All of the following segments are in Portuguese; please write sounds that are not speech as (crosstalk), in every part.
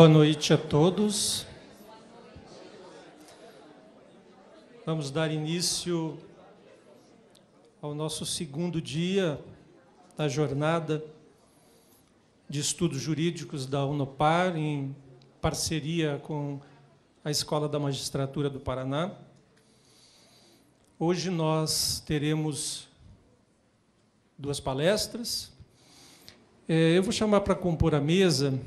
Boa noite a todos. Vamos dar início ao nosso segundo dia da jornada de estudos jurídicos da Unopar, em parceria com a Escola da Magistratura do Paraná. Hoje nós teremos duas palestras. Eh, eu vou chamar para compor a mesa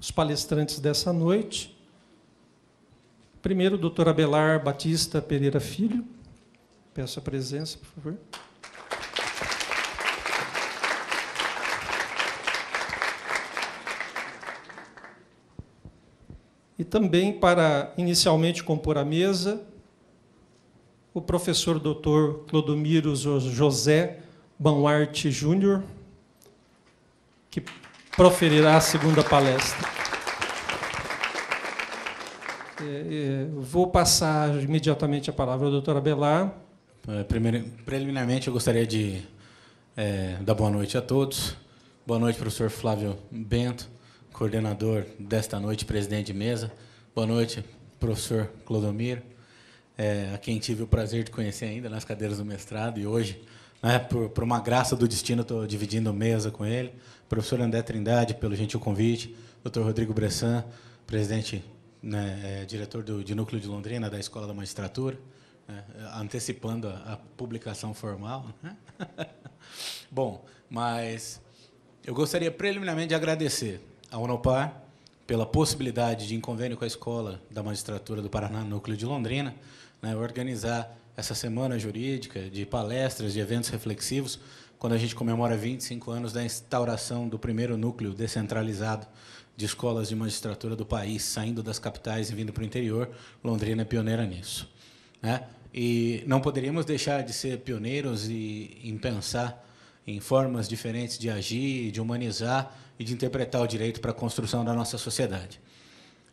os palestrantes dessa noite. Primeiro, o doutor Abelar Batista Pereira Filho. Peço a presença, por favor. E também, para inicialmente compor a mesa, o professor doutor Clodomiro José Banuarte Júnior, proferirá a segunda palestra. É, é, vou passar imediatamente a palavra à doutora Belar. É, primeiro, preliminarmente, eu gostaria de é, dar boa noite a todos. Boa noite, professor Flávio Bento, coordenador desta noite, presidente de mesa. Boa noite, professor Clodomiro, é, a quem tive o prazer de conhecer ainda nas cadeiras do mestrado e hoje né, por, por uma graça do destino, estou dividindo mesa com ele. Professor André Trindade, pelo gentil convite. Dr. Rodrigo Bressan, presidente, né, é, diretor do, de núcleo de Londrina da Escola da Magistratura, né, antecipando a, a, publicação formal. Né? (laughs) Bom, mas eu gostaria preliminarmente de agradecer à Unopar pela possibilidade de, em convênio com a Escola da Magistratura do Paraná, núcleo de Londrina, né, organizar essa semana jurídica, de palestras, de eventos reflexivos, quando a gente comemora 25 anos da instauração do primeiro núcleo descentralizado de escolas de magistratura do país, saindo das capitais e vindo para o interior. Londrina é pioneira nisso. Né? E não poderíamos deixar de ser pioneiros e em pensar em formas diferentes de agir, de humanizar e de interpretar o direito para a construção da nossa sociedade.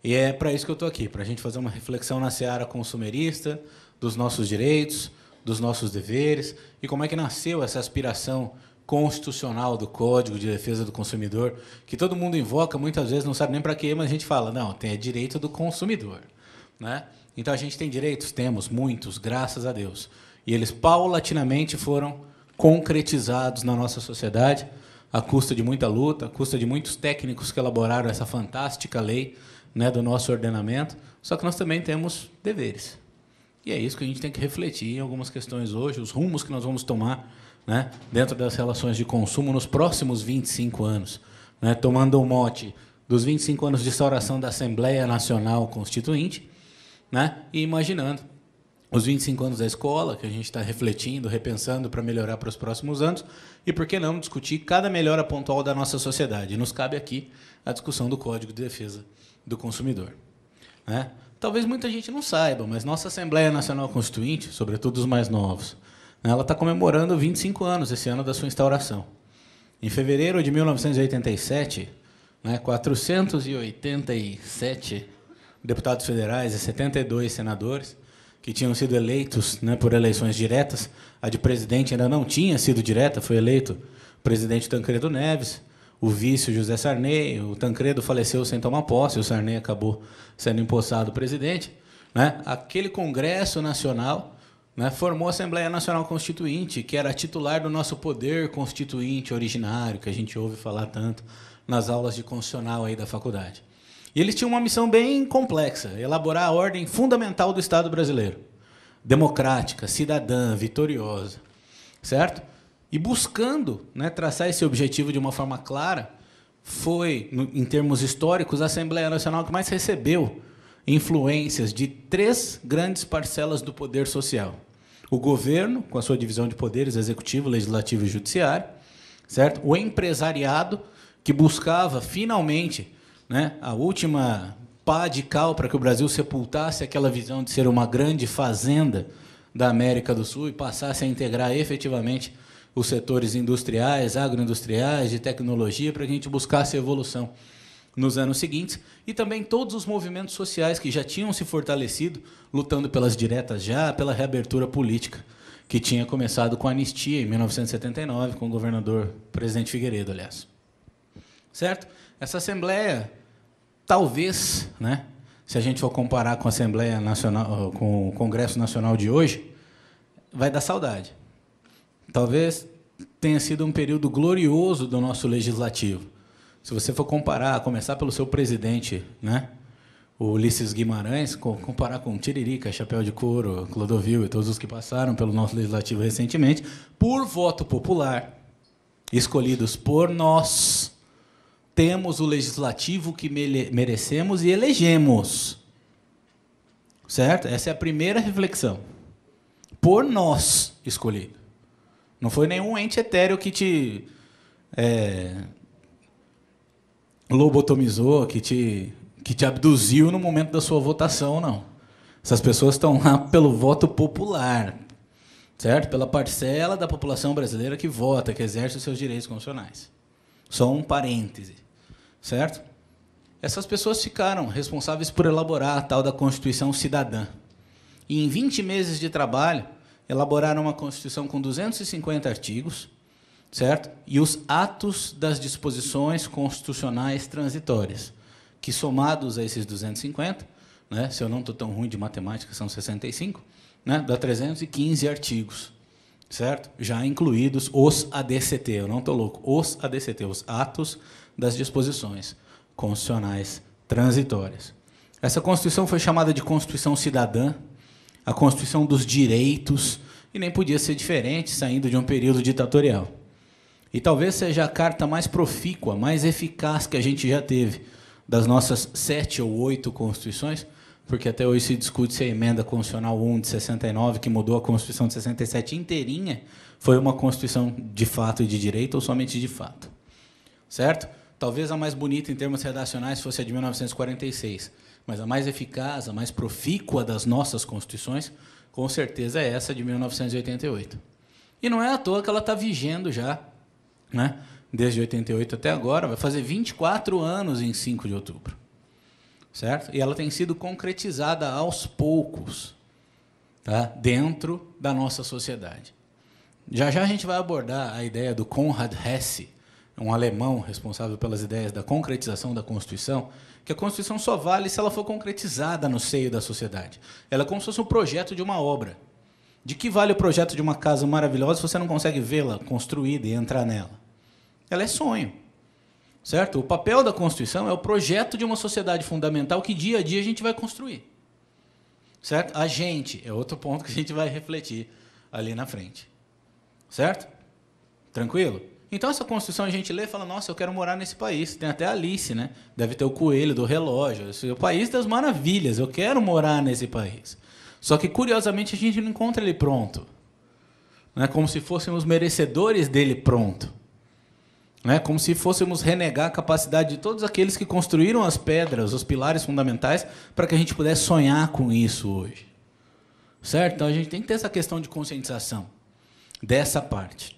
E é para isso que eu estou aqui, para a gente fazer uma reflexão na seara consumerista, dos nossos direitos, dos nossos deveres e como é que nasceu essa aspiração constitucional do Código de Defesa do Consumidor, que todo mundo invoca, muitas vezes não sabe nem para quê, mas a gente fala, não, tem é direito do consumidor, né? Então a gente tem direitos, temos muitos, graças a Deus. E eles paulatinamente foram concretizados na nossa sociedade, à custa de muita luta, à custa de muitos técnicos que elaboraram essa fantástica lei, né, do nosso ordenamento. Só que nós também temos deveres. E é isso que a gente tem que refletir em algumas questões hoje, os rumos que nós vamos tomar né, dentro das relações de consumo nos próximos 25 anos. Né, tomando o mote dos 25 anos de instauração da Assembleia Nacional Constituinte né, e imaginando os 25 anos da escola, que a gente está refletindo, repensando para melhorar para os próximos anos, e por que não discutir cada melhora pontual da nossa sociedade. E nos cabe aqui a discussão do Código de Defesa do Consumidor. Né? talvez muita gente não saiba, mas nossa Assembleia Nacional Constituinte, sobretudo os mais novos, né, ela está comemorando 25 anos esse ano da sua instauração. Em fevereiro de 1987, 487 né, deputados federais e 72 senadores que tinham sido eleitos né, por eleições diretas. A de presidente ainda não tinha sido direta, foi eleito o presidente Tancredo Neves o vice José Sarney, o Tancredo faleceu sem tomar posse, o Sarney acabou sendo empossado presidente. Né? Aquele Congresso Nacional né, formou a Assembleia Nacional Constituinte, que era titular do nosso poder constituinte originário, que a gente ouve falar tanto nas aulas de constitucional aí da faculdade. E eles tinham uma missão bem complexa: elaborar a ordem fundamental do Estado brasileiro, democrática, cidadã, vitoriosa, certo? E buscando né, traçar esse objetivo de uma forma clara, foi, em termos históricos, a Assembleia Nacional que mais recebeu influências de três grandes parcelas do poder social: o governo, com a sua divisão de poderes, executivo, legislativo e judiciário, certo? O empresariado, que buscava finalmente né, a última pá de cal para que o Brasil sepultasse aquela visão de ser uma grande fazenda da América do Sul e passasse a integrar efetivamente os setores industriais, agroindustriais, de tecnologia, para que a gente buscasse evolução nos anos seguintes, e também todos os movimentos sociais que já tinham se fortalecido, lutando pelas diretas já, pela reabertura política, que tinha começado com a anistia em 1979, com o governador presidente Figueiredo, aliás. Certo? Essa Assembleia, talvez, né, se a gente for comparar com a Assembleia Nacional, com o Congresso Nacional de hoje, vai dar saudade. Talvez tenha sido um período glorioso do nosso legislativo. Se você for comparar, começar pelo seu presidente, né? O Ulisses Guimarães, comparar com Tiririca, Chapéu de Couro, Clodovil e todos os que passaram pelo nosso legislativo recentemente, por voto popular, escolhidos por nós, temos o legislativo que merecemos e elegemos. Certo? Essa é a primeira reflexão. Por nós escolhido. Não foi nenhum ente etéreo que te é, lobotomizou, que te, que te abduziu no momento da sua votação, não. Essas pessoas estão lá pelo voto popular, certo? Pela parcela da população brasileira que vota, que exerce os seus direitos constitucionais. Só um parêntese, certo? Essas pessoas ficaram responsáveis por elaborar a tal da Constituição Cidadã. E em 20 meses de trabalho, elaboraram uma Constituição com 250 artigos, certo? E os atos das disposições constitucionais transitórias, que somados a esses 250, né, se eu não estou tão ruim de matemática, são 65, né, dá 315 artigos, certo? Já incluídos os ADCT, eu não estou louco, os ADCT, os atos das disposições constitucionais transitórias. Essa Constituição foi chamada de Constituição Cidadã, a constituição dos direitos, e nem podia ser diferente saindo de um período ditatorial. E talvez seja a carta mais profícua, mais eficaz que a gente já teve das nossas sete ou oito constituições, porque até hoje se discute se a emenda constitucional 1 de 69, que mudou a Constituição de 67 inteirinha, foi uma constituição de fato e de direito ou somente de fato. Certo? Talvez a mais bonita em termos redacionais fosse a de 1946 mas a mais eficaz, a mais profícua das nossas Constituições, com certeza é essa de 1988. E não é à toa que ela está vigendo já, né? desde 88 até agora, vai fazer 24 anos em 5 de outubro. Certo? E ela tem sido concretizada aos poucos tá? dentro da nossa sociedade. Já já a gente vai abordar a ideia do Konrad Hesse, um alemão responsável pelas ideias da concretização da Constituição, que a Constituição só vale se ela for concretizada no seio da sociedade. Ela é como se fosse um projeto de uma obra. De que vale o projeto de uma casa maravilhosa se você não consegue vê-la construída e entrar nela? Ela é sonho. Certo? O papel da Constituição é o projeto de uma sociedade fundamental que dia a dia a gente vai construir. Certo? A gente é outro ponto que a gente vai refletir ali na frente. Certo? Tranquilo? Então essa construção a gente lê e fala, nossa, eu quero morar nesse país. Tem até Alice, né? Deve ter o coelho do relógio. Esse é o país das maravilhas, eu quero morar nesse país. Só que, curiosamente, a gente não encontra ele pronto. Né? Como se fôssemos merecedores dele pronto. Né? Como se fôssemos renegar a capacidade de todos aqueles que construíram as pedras, os pilares fundamentais, para que a gente pudesse sonhar com isso hoje. Certo? Então a gente tem que ter essa questão de conscientização dessa parte.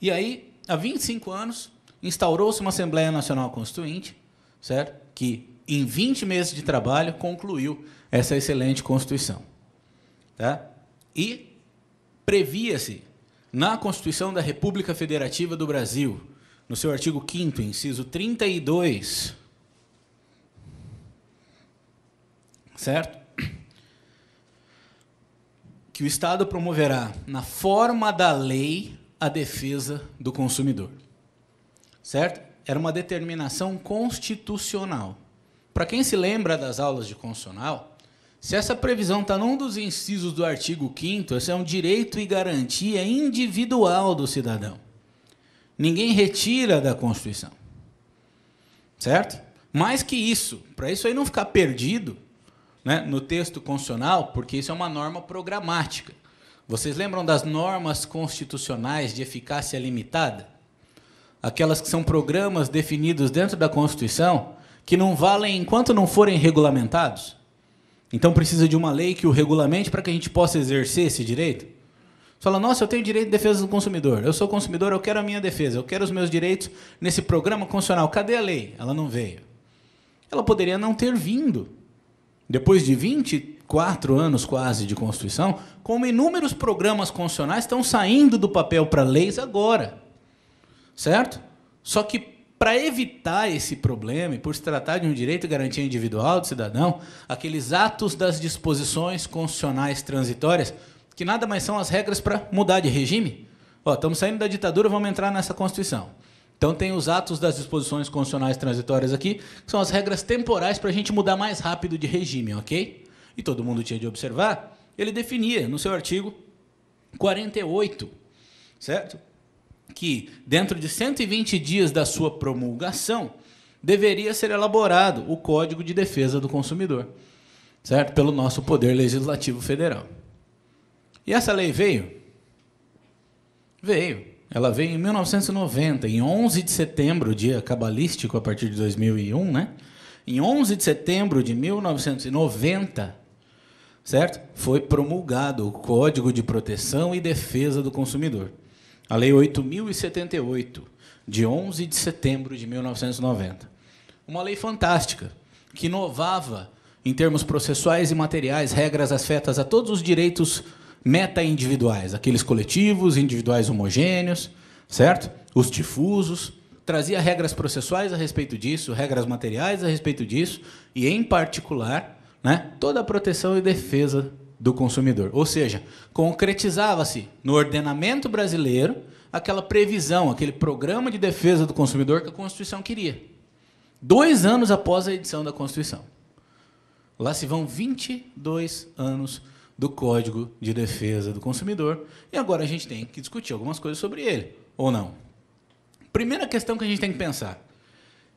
E aí, há 25 anos, instaurou-se uma Assembleia Nacional Constituinte, certo? Que, em 20 meses de trabalho, concluiu essa excelente Constituição. Tá? E previa-se na Constituição da República Federativa do Brasil, no seu artigo 5 inciso 32, certo? Que o Estado promoverá, na forma da lei, a defesa do consumidor. Certo? Era uma determinação constitucional. Para quem se lembra das aulas de constitucional, se essa previsão está num dos incisos do artigo 5, esse é um direito e garantia individual do cidadão. Ninguém retira da Constituição. Certo? Mais que isso, para isso aí não ficar perdido né, no texto constitucional, porque isso é uma norma programática. Vocês lembram das normas constitucionais de eficácia limitada? Aquelas que são programas definidos dentro da Constituição que não valem enquanto não forem regulamentados? Então precisa de uma lei que o regulamente para que a gente possa exercer esse direito? Você fala, nossa, eu tenho direito de defesa do consumidor. Eu sou consumidor, eu quero a minha defesa, eu quero os meus direitos nesse programa constitucional. Cadê a lei? Ela não veio. Ela poderia não ter vindo. Depois de 20, quatro anos quase de Constituição, como inúmeros programas constitucionais estão saindo do papel para leis agora. Certo? Só que para evitar esse problema e por se tratar de um direito e garantia individual do cidadão, aqueles atos das disposições constitucionais transitórias, que nada mais são as regras para mudar de regime. Ó, estamos saindo da ditadura, vamos entrar nessa Constituição. Então tem os atos das disposições constitucionais transitórias aqui, que são as regras temporais para a gente mudar mais rápido de regime, ok? e todo mundo tinha de observar, ele definia no seu artigo 48, certo? Que dentro de 120 dias da sua promulgação deveria ser elaborado o Código de Defesa do Consumidor, certo? Pelo nosso Poder Legislativo Federal. E essa lei veio? Veio. Ela veio em 1990, em 11 de setembro, dia cabalístico a partir de 2001, né? Em 11 de setembro de 1990, certo? Foi promulgado o Código de Proteção e Defesa do Consumidor, a Lei 8078, de 11 de setembro de 1990. Uma lei fantástica, que inovava em termos processuais e materiais regras afetas a todos os direitos meta-individuais, aqueles coletivos, individuais homogêneos, certo? Os difusos, trazia regras processuais a respeito disso, regras materiais a respeito disso, e, em particular, né, toda a proteção e defesa do consumidor. Ou seja, concretizava-se no ordenamento brasileiro aquela previsão, aquele programa de defesa do consumidor que a Constituição queria. Dois anos após a edição da Constituição. Lá se vão 22 anos do Código de Defesa do Consumidor e agora a gente tem que discutir algumas coisas sobre ele, ou não. Primeira questão que a gente tem que pensar: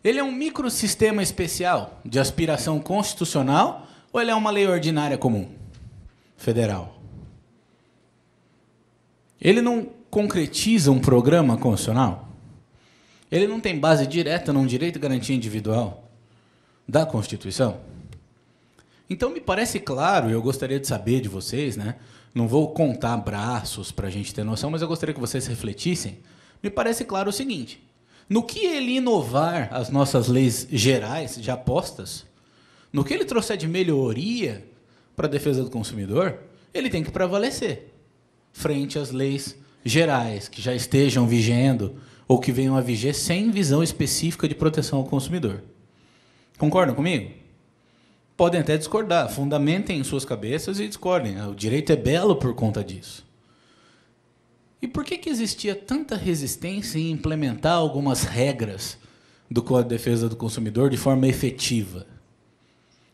ele é um microsistema especial de aspiração constitucional ou ele é uma lei ordinária comum? Federal. Ele não concretiza um programa constitucional? Ele não tem base direta num direito de garantia individual da Constituição? Então me parece claro, e eu gostaria de saber de vocês, né? Não vou contar braços para a gente ter noção, mas eu gostaria que vocês refletissem. Me parece claro o seguinte: no que ele inovar as nossas leis gerais já postas, no que ele trouxer de melhoria para a defesa do consumidor, ele tem que prevalecer frente às leis gerais que já estejam vigendo ou que venham a viger sem visão específica de proteção ao consumidor. Concordam comigo? Podem até discordar, fundamentem em suas cabeças e discordem. Ah, o direito é belo por conta disso. E por que, que existia tanta resistência em implementar algumas regras do Código de Defesa do Consumidor de forma efetiva?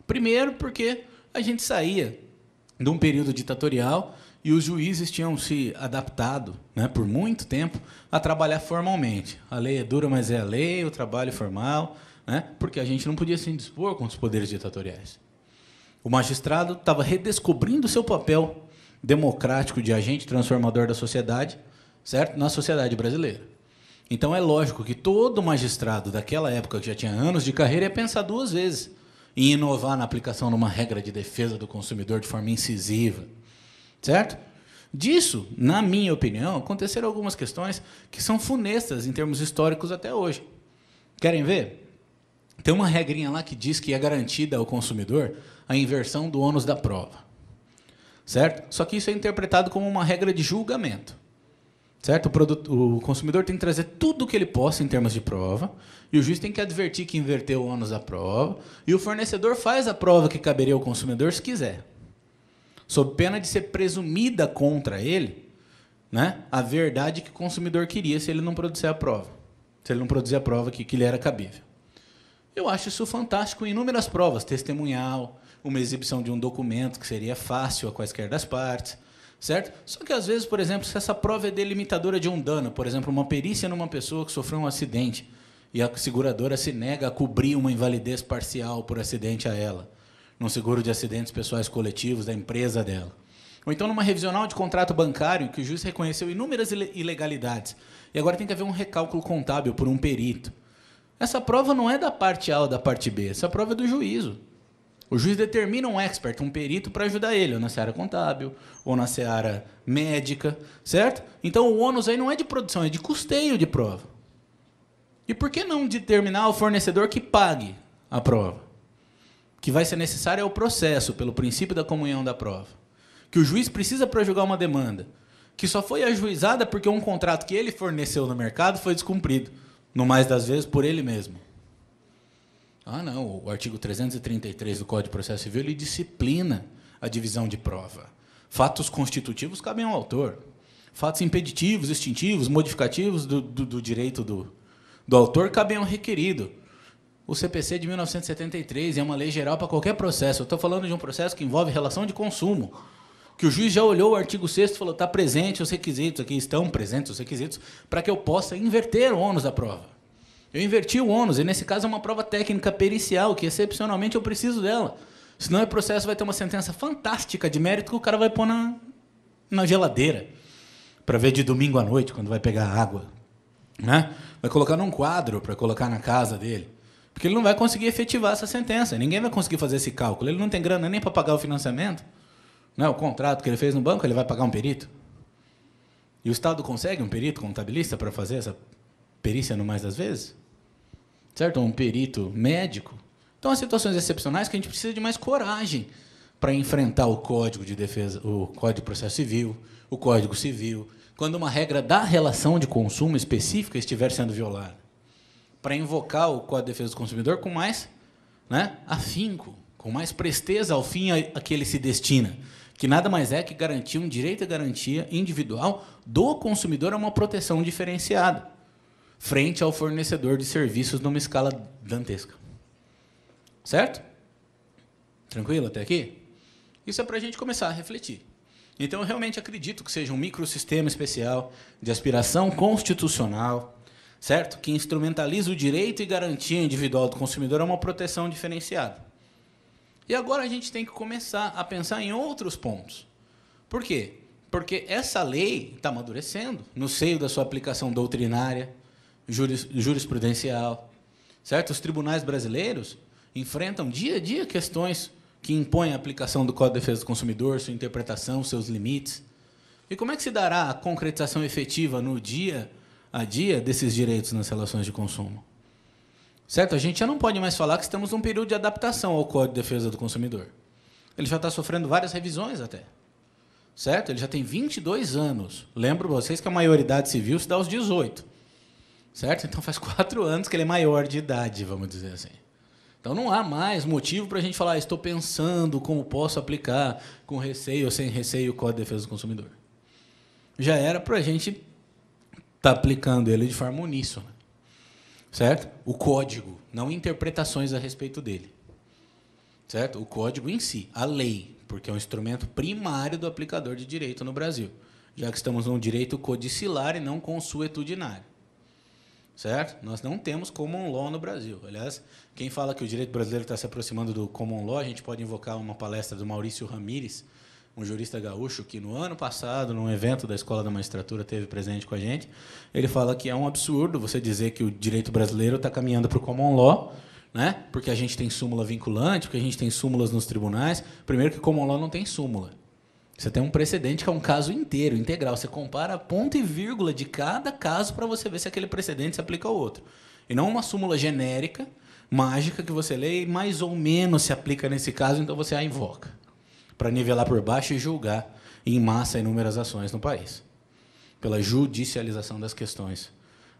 Primeiro, porque a gente saía de um período ditatorial e os juízes tinham se adaptado, né, por muito tempo, a trabalhar formalmente. A lei é dura, mas é a lei, o trabalho formal, né, porque a gente não podia se indispor com os poderes ditatoriais. O magistrado estava redescobrindo seu papel democrático de agente transformador da sociedade, certo? Na sociedade brasileira. Então é lógico que todo magistrado daquela época que já tinha anos de carreira ia pensar duas vezes e inovar na aplicação de uma regra de defesa do consumidor de forma incisiva. Certo? Disso, na minha opinião, aconteceram algumas questões que são funestas em termos históricos até hoje. Querem ver? Tem uma regrinha lá que diz que é garantida ao consumidor a inversão do ônus da prova. Certo? Só que isso é interpretado como uma regra de julgamento. Certo? O, produto, o consumidor tem que trazer tudo o que ele possa em termos de prova, e o juiz tem que advertir que inverteu o ônus da prova, e o fornecedor faz a prova que caberia ao consumidor se quiser. Sob pena de ser presumida contra ele né, a verdade que o consumidor queria se ele não produzir a prova. Se ele não produzir a prova que, que lhe era cabível. Eu acho isso fantástico em inúmeras provas, testemunhal, uma exibição de um documento que seria fácil a quaisquer das partes, certo? Só que às vezes, por exemplo, se essa prova é delimitadora de um dano, por exemplo, uma perícia numa pessoa que sofreu um acidente e a seguradora se nega a cobrir uma invalidez parcial por acidente a ela, num seguro de acidentes pessoais coletivos da empresa dela. Ou então numa revisional de contrato bancário que o juiz reconheceu inúmeras ilegalidades e agora tem que haver um recálculo contábil por um perito. Essa prova não é da parte A ou da parte B, essa prova é do juízo. O juiz determina um expert, um perito, para ajudar ele, ou na seara contábil, ou na seara médica, certo? Então o ônus aí não é de produção, é de custeio de prova. E por que não determinar o fornecedor que pague a prova? que vai ser necessário é o processo, pelo princípio da comunhão da prova. Que o juiz precisa para julgar uma demanda, que só foi ajuizada porque um contrato que ele forneceu no mercado foi descumprido, no mais das vezes por ele mesmo. Ah, não, o artigo 333 do Código de Processo Civil ele disciplina a divisão de prova. Fatos constitutivos cabem ao autor. Fatos impeditivos, extintivos, modificativos do, do, do direito do, do autor cabem ao requerido. O CPC de 1973 é uma lei geral para qualquer processo. Eu estou falando de um processo que envolve relação de consumo que o juiz já olhou o artigo 6 e falou: está presente os requisitos, aqui estão presentes os requisitos, para que eu possa inverter o ônus da prova. Eu inverti o ônus, e nesse caso é uma prova técnica pericial, que excepcionalmente eu preciso dela. Senão o processo vai ter uma sentença fantástica de mérito que o cara vai pôr na, na geladeira para ver de domingo à noite, quando vai pegar água. Né? Vai colocar num quadro para colocar na casa dele. Porque ele não vai conseguir efetivar essa sentença. Ninguém vai conseguir fazer esse cálculo. Ele não tem grana nem para pagar o financiamento. Né? O contrato que ele fez no banco, ele vai pagar um perito. E o Estado consegue um perito contabilista para fazer essa perícia no mais das vezes? Certo? Um perito médico. Então, as situações excepcionais que a gente precisa de mais coragem para enfrentar o Código de Defesa, o Código de Processo Civil, o Código Civil, quando uma regra da relação de consumo específica estiver sendo violada, para invocar o Código de Defesa do Consumidor com mais, né, afinco, com mais presteza ao fim a que ele se destina que nada mais é que garantir um direito e garantia individual do consumidor a uma proteção diferenciada frente ao fornecedor de serviços numa escala dantesca. Certo? Tranquilo até aqui? Isso é para a gente começar a refletir. Então, eu realmente acredito que seja um microsistema especial de aspiração constitucional, certo? Que instrumentaliza o direito e garantia individual do consumidor a uma proteção diferenciada. E agora a gente tem que começar a pensar em outros pontos. Por quê? Porque essa lei está amadurecendo no seio da sua aplicação doutrinária, juris, jurisprudencial, certo? Os tribunais brasileiros enfrentam dia a dia questões que impõem a aplicação do Código de Defesa do Consumidor, sua interpretação, seus limites. E como é que se dará a concretização efetiva no dia a dia desses direitos nas relações de consumo? Certo? A gente já não pode mais falar que estamos num período de adaptação ao Código de Defesa do Consumidor. Ele já está sofrendo várias revisões até. Certo? Ele já tem 22 anos. Lembro vocês que a maioridade civil se dá aos 18. Certo? Então faz (laughs) quatro anos que ele é maior de idade, vamos dizer assim. Então não há mais motivo para a gente falar, ah, estou pensando como posso aplicar com receio ou sem receio o Código de Defesa do Consumidor. Já era para a gente estar tá aplicando ele de forma uníssona. Certo? O código, não interpretações a respeito dele. Certo? O código em si, a lei, porque é um instrumento primário do aplicador de direito no Brasil, já que estamos num direito codicilar e não consuetudinário certo? Nós não temos common law no Brasil. Aliás, quem fala que o direito brasileiro está se aproximando do common law, a gente pode invocar uma palestra do Maurício Ramires, um jurista gaúcho que no ano passado, num evento da Escola da Magistratura, teve presente com a gente. Ele fala que é um absurdo você dizer que o direito brasileiro está caminhando para o common law, né? Porque a gente tem súmula vinculante, porque a gente tem súmulas nos tribunais. Primeiro que common law não tem súmula. Você tem um precedente que é um caso inteiro, integral. Você compara ponto e vírgula de cada caso para você ver se aquele precedente se aplica ao outro. E não uma súmula genérica, mágica, que você lê e mais ou menos se aplica nesse caso, então você a invoca. Para nivelar por baixo e julgar em massa inúmeras ações no país. Pela judicialização das questões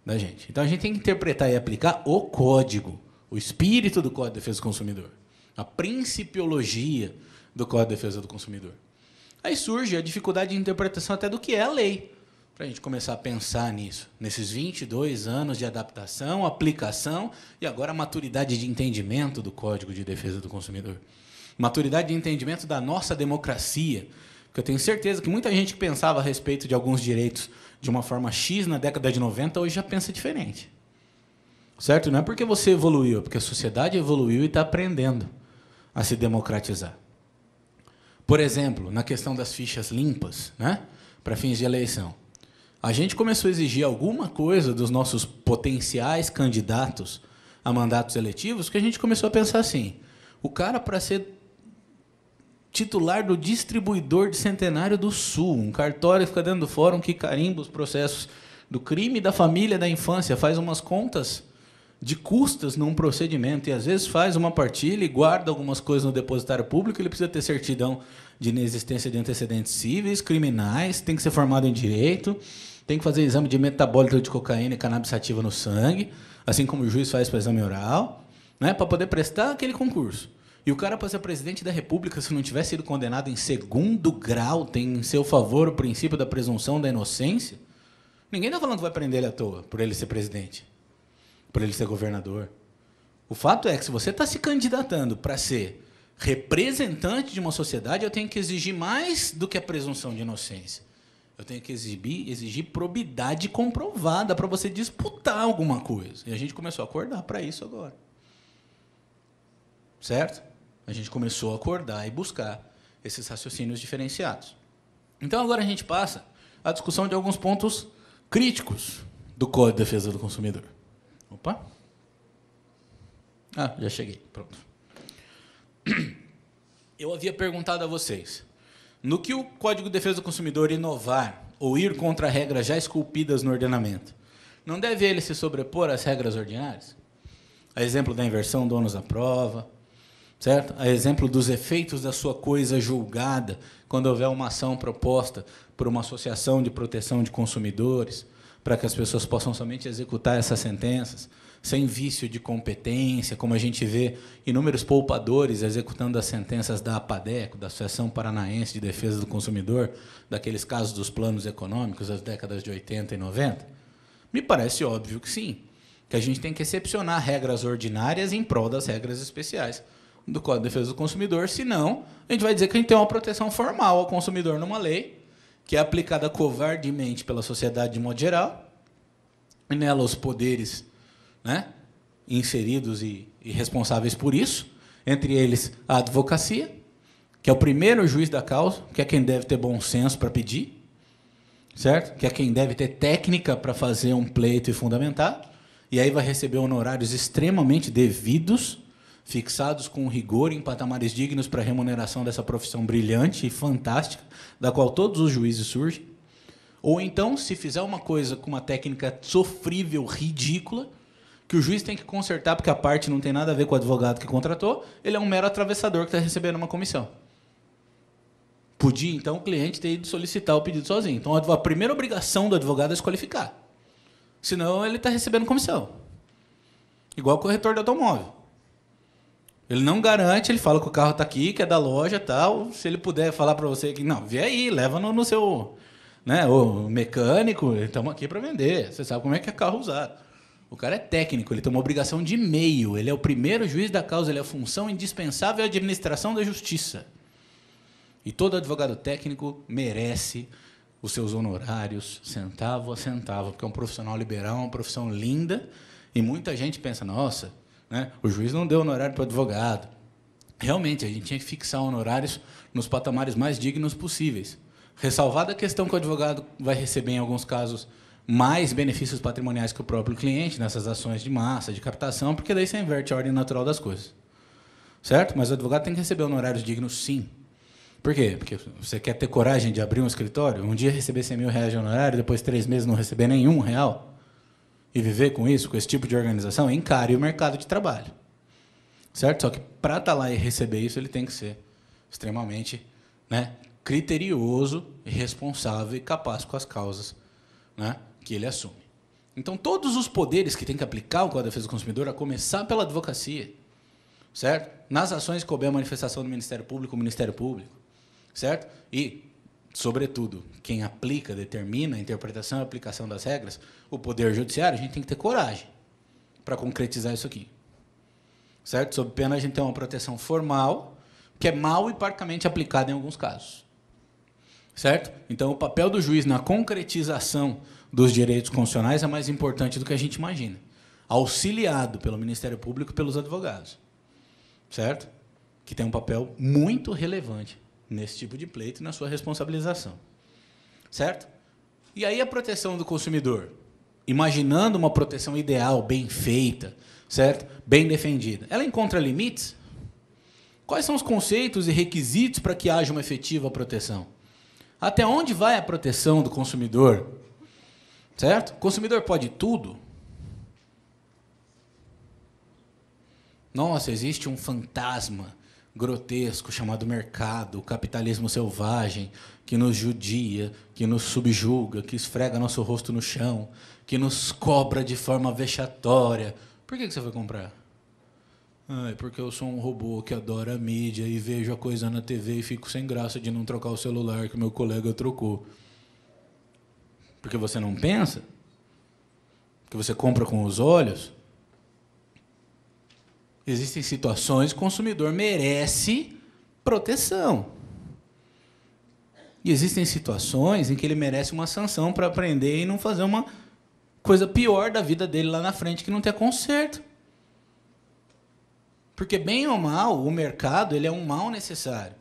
da gente. Então a gente tem que interpretar e aplicar o código, o espírito do Código de Defesa do Consumidor, a principiologia do Código de Defesa do Consumidor. Aí surge a dificuldade de interpretação até do que é a lei. Para a gente começar a pensar nisso, nesses 22 anos de adaptação, aplicação e agora a maturidade de entendimento do Código de Defesa do Consumidor. Maturidade de entendimento da nossa democracia. Porque eu tenho certeza que muita gente que pensava a respeito de alguns direitos de uma forma X na década de 90 hoje já pensa diferente. Certo? Não é porque você evoluiu, é porque a sociedade evoluiu e está aprendendo a se democratizar. Por exemplo, na questão das fichas limpas, né? Para fins de eleição. A gente começou a exigir alguma coisa dos nossos potenciais candidatos a mandatos eletivos, que a gente começou a pensar assim: o cara para ser titular do distribuidor de Centenário do Sul, um cartório que fica dentro do fórum que carimba os processos do crime, da família, da infância, faz umas contas de custas num procedimento e às vezes faz uma partilha e guarda algumas coisas no depositário público, ele precisa ter certidão de inexistência de antecedentes cíveis, criminais, tem que ser formado em direito, tem que fazer exame de metabólito de cocaína e cannabis sativa no sangue, assim como o juiz faz para exame oral, né, para poder prestar aquele concurso. E o cara, para ser presidente da República, se não tivesse sido condenado em segundo grau, tem em seu favor o princípio da presunção da inocência. Ninguém está falando que vai prender ele à toa por ele ser presidente para ele ser governador. O fato é que se você está se candidatando para ser representante de uma sociedade, eu tenho que exigir mais do que a presunção de inocência. Eu tenho que exibir, exigir probidade comprovada para você disputar alguma coisa. E a gente começou a acordar para isso agora. Certo? A gente começou a acordar e buscar esses raciocínios diferenciados. Então agora a gente passa à discussão de alguns pontos críticos do Código de Defesa do Consumidor. Opa. Ah, já cheguei. Pronto. (clears throat) Eu havia perguntado a vocês: no que o Código de Defesa do Consumidor inovar ou ir contra regras já esculpidas no ordenamento, não deve ele se sobrepor às regras ordinárias? A exemplo da inversão do ônus da prova, certo? A exemplo dos efeitos da sua coisa julgada quando houver uma ação proposta por uma associação de proteção de consumidores para que as pessoas possam somente executar essas sentenças, sem vício de competência, como a gente vê inúmeros poupadores executando as sentenças da APADECO, da Associação Paranaense de Defesa do Consumidor, daqueles casos dos planos econômicos das décadas de 80 e 90? Me parece óbvio que sim, que a gente tem que excepcionar regras ordinárias em prol das regras especiais do Código de Defesa do Consumidor, senão a gente vai dizer que a gente tem uma proteção formal ao consumidor numa lei que é aplicada covardemente pela sociedade de modo geral, e nela os poderes né, inseridos e, e responsáveis por isso, entre eles a advocacia, que é o primeiro juiz da causa, que é quem deve ter bom senso para pedir, certo? Que é quem deve ter técnica para fazer um pleito e fundamentar, e aí vai receber honorários extremamente devidos, fixados com rigor em patamares dignos para a remuneração dessa profissão brilhante e fantástica, da qual todos os juízes surgem. Ou então, se fizer uma coisa com uma técnica sofrível, ridícula, que o juiz tem que consertar porque a parte não tem nada a ver com o advogado que contratou, ele é um mero atravessador que está recebendo uma comissão. Podia, então, o cliente ter ido solicitar o pedido sozinho. Então, a primeira obrigação do advogado é se qualificar. Senão, ele está recebendo comissão. Igual o corretor de automóvel. Ele não garante, ele fala que o carro tá aqui, que é da loja tal. Se ele puder falar para você que, não, vem aí, leva no, no seu né, o mecânico, estamos aqui para vender. Você sabe como é que é carro usado. O cara é técnico, ele tem uma obrigação de meio, ele é o primeiro juiz da causa, ele é a função indispensável à administração da justiça. E todo advogado técnico merece os seus honorários, centavo a centavo, porque é um profissional liberal, é uma profissão linda, e muita gente pensa, nossa, né? O juiz não deu honorário para o advogado. Realmente, a gente tinha que fixar honorários nos patamares mais dignos possíveis. Ressalvada a questão que o advogado vai receber, em alguns casos, mais benefícios patrimoniais que o próprio cliente nessas ações de massa, de captação, porque daí você inverte a ordem natural das coisas. Certo? Mas o advogado tem que receber honorários dignos, sim. Por quê? Porque você quer ter coragem de abrir um escritório, um dia receber 100 mil reais de honorário, depois três meses não receber nenhum real? e viver com isso, com esse tipo de organização, encare o mercado de trabalho. Certo? Só que para estar tá lá e receber isso, ele tem que ser extremamente né, criterioso, responsável e capaz com as causas né, que ele assume. Então, todos os poderes que tem que aplicar o Código de Defesa do Consumidor, a começar pela advocacia, certo? Nas ações que couber a manifestação do Ministério Público, o Ministério Público, certo? E sobretudo, quem aplica, determina a interpretação e aplicação das regras, o Poder Judiciário, a gente tem que ter coragem para concretizar isso aqui. Certo? Sob pena, a gente tem uma proteção formal, que é mal e parcamente aplicada em alguns casos. Certo? Então, o papel do juiz na concretização dos direitos constitucionais é mais importante do que a gente imagina, auxiliado pelo Ministério Público e pelos advogados. Certo? Que tem um papel muito relevante nesse tipo de pleito na sua responsabilização. Certo? E aí a proteção do consumidor? Imaginando uma proteção ideal, bem feita, certo? Bem defendida. Ela encontra limites? Quais são os conceitos e requisitos para que haja uma efetiva proteção? Até onde vai a proteção do consumidor? Certo? O consumidor pode tudo? Nossa, existe um fantasma grotesco chamado mercado, capitalismo selvagem, que nos judia, que nos subjuga, que esfrega nosso rosto no chão, que nos cobra de forma vexatória. Por que, você foi comprar? Ah, é porque eu sou um robô que adora a mídia e vejo a coisa na TV e fico sem graça de não trocar o celular que meu colega trocou. Porque você não pensa? Porque você compra com os olhos? Existem situações que o consumidor merece proteção. E existem situações em que ele merece uma sanção para aprender e não fazer uma coisa pior da vida dele lá na frente que não tenha conserto. Porque bem ou mal, o mercado ele é um mal necessário.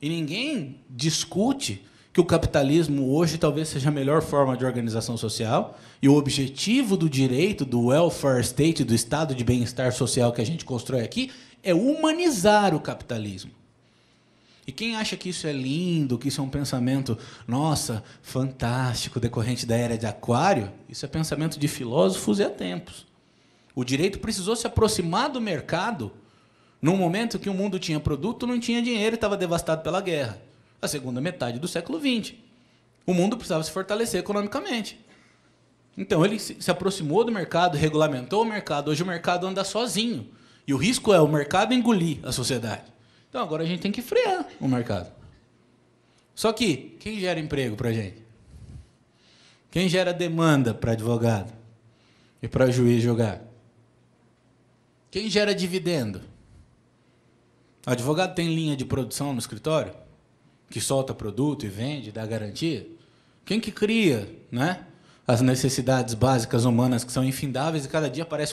E ninguém discute que o capitalismo hoje talvez seja a melhor forma de organização social e o objetivo do direito, do welfare state, do estado de bem-estar social que a gente constrói aqui, é humanizar o capitalismo. E quem acha que isso é lindo, que isso é um pensamento, nossa, fantástico, decorrente da era de Aquário, isso é pensamento de filósofos e tempos. O direito precisou se aproximar do mercado num momento que o mundo tinha produto, não tinha dinheiro e estava devastado pela guerra a segunda metade do século XX. O mundo precisava se fortalecer economicamente. Então ele se aproximou do mercado, regulamentou o mercado. Hoje o mercado anda sozinho. E o risco é o mercado engolir a sociedade. Então agora a gente tem que frear o mercado. Só que quem gera emprego para gente? Quem gera demanda para advogado e para juiz jogar? Quem gera dividendo? O advogado tem linha de produção no escritório? que solta produto e vende, dá garantia? Quem que cria, né? As necessidades básicas humanas que são infindáveis e cada dia aparece